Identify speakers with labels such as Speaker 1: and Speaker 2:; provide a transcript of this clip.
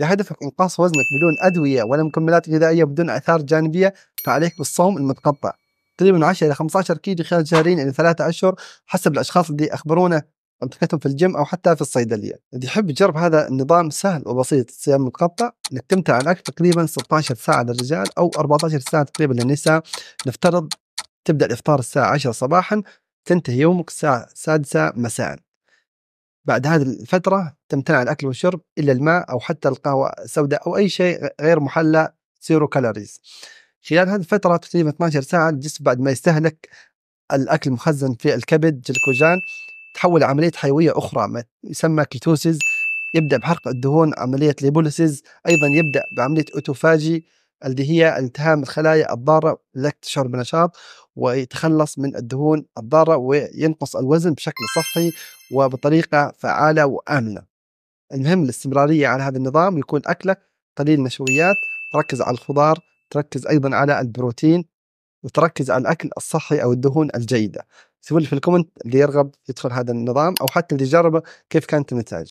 Speaker 1: إذا هدفك إنقاص وزنك بدون أدوية ولا مكملات غذائية بدون آثار جانبية فعليك بالصوم المتقطع تقريبا 10 إلى 15 كيلو خلال شهرين إلى ثلاثة أشهر حسب الأشخاص اللي أخبرونا امتلكتهم في الجيم أو حتى في الصيدلية اللي يحب يجرب هذا النظام سهل وبسيط الصيام المتقطع إنك تمتع على الأكل تقريبا 16 ساعة للرجال أو 14 ساعة تقريبا للنساء نفترض تبدأ الإفطار الساعة 10 صباحا تنتهي يومك الساعة السادسة مساء بعد هذه الفترة تمتنع الأكل والشرب إلا الماء أو حتى القهوة السوداء أو أي شيء غير محلى زيرو كالوريز خلال هذه الفترة تقريبا 12 ساعة الجسم بعد ما يستهلك الأكل المخزن في الكبد جلوكوجان تحول عملية حيوية أخرى ما يسمى كيتوسيز يبدأ بحرق الدهون عملية ليبوليسيز أيضا يبدأ بعملية أوتوفاجي اللي هي التهام الخلايا الضارة لك تشعر بنشاط ويتخلص من الدهون الضارة وينقص الوزن بشكل صحي وبطريقة فعالة وآمنة المهم الاستمرارية على هذا النظام يكون أكلك قليل النشويات تركز على الخضار تركز أيضا على البروتين وتركز على الأكل الصحي أو الدهون الجيدة سيبولي في الكومنت اللي يرغب يدخل هذا النظام أو حتى اللي جربه كيف كانت النتائج